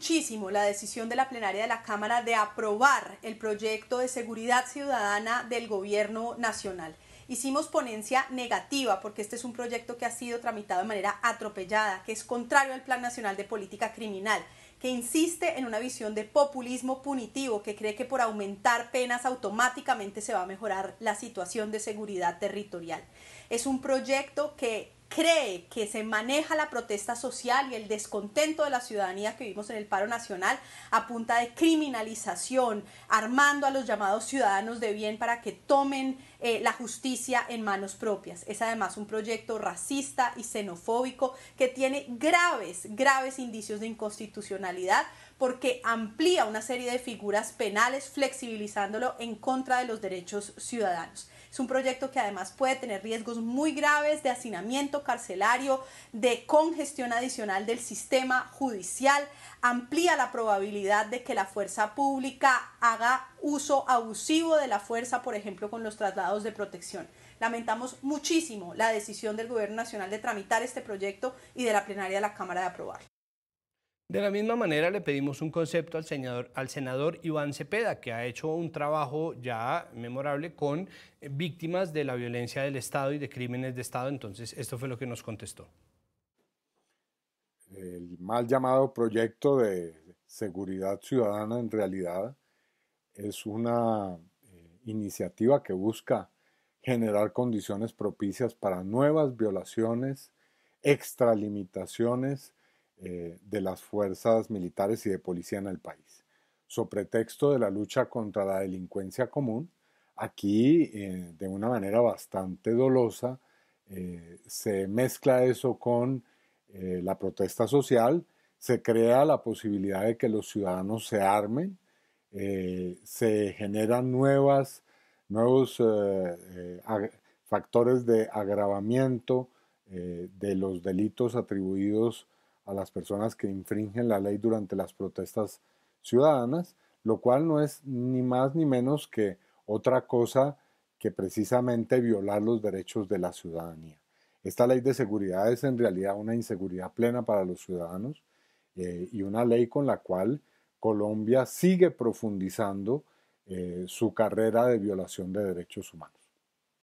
muchísimo la decisión de la plenaria de la Cámara de aprobar el proyecto de seguridad ciudadana del Gobierno Nacional. Hicimos ponencia negativa porque este es un proyecto que ha sido tramitado de manera atropellada, que es contrario al Plan Nacional de Política Criminal, que insiste en una visión de populismo punitivo, que cree que por aumentar penas automáticamente se va a mejorar la situación de seguridad territorial. Es un proyecto que cree que se maneja la protesta social y el descontento de la ciudadanía que vimos en el paro nacional a punta de criminalización, armando a los llamados ciudadanos de bien para que tomen eh, la justicia en manos propias. Es además un proyecto racista y xenofóbico que tiene graves, graves indicios de inconstitucionalidad porque amplía una serie de figuras penales flexibilizándolo en contra de los derechos ciudadanos. Es un proyecto que además puede tener riesgos muy graves de hacinamiento carcelario, de congestión adicional del sistema judicial, amplía la probabilidad de que la fuerza pública haga uso abusivo de la fuerza, por ejemplo, con los traslados de protección. Lamentamos muchísimo la decisión del Gobierno Nacional de tramitar este proyecto y de la plenaria de la Cámara de aprobarlo. De la misma manera le pedimos un concepto al, senador, al senador Iván Cepeda, que ha hecho un trabajo ya memorable con eh, víctimas de la violencia del Estado y de crímenes de Estado. Entonces, esto fue lo que nos contestó. El mal llamado proyecto de seguridad ciudadana en realidad es una eh, iniciativa que busca generar condiciones propicias para nuevas violaciones, extralimitaciones, eh, de las fuerzas militares y de policía en el país. sobre texto de la lucha contra la delincuencia común, aquí eh, de una manera bastante dolosa eh, se mezcla eso con la protesta social, se crea la posibilidad de que los ciudadanos se armen, se generan nuevas, nuevos factores de agravamiento de los delitos atribuidos a las personas que infringen la ley durante las protestas ciudadanas, lo cual no es ni más ni menos que otra cosa que precisamente violar los derechos de la ciudadanía. Esta ley de seguridad es en realidad una inseguridad plena para los ciudadanos eh, y una ley con la cual Colombia sigue profundizando eh, su carrera de violación de derechos humanos.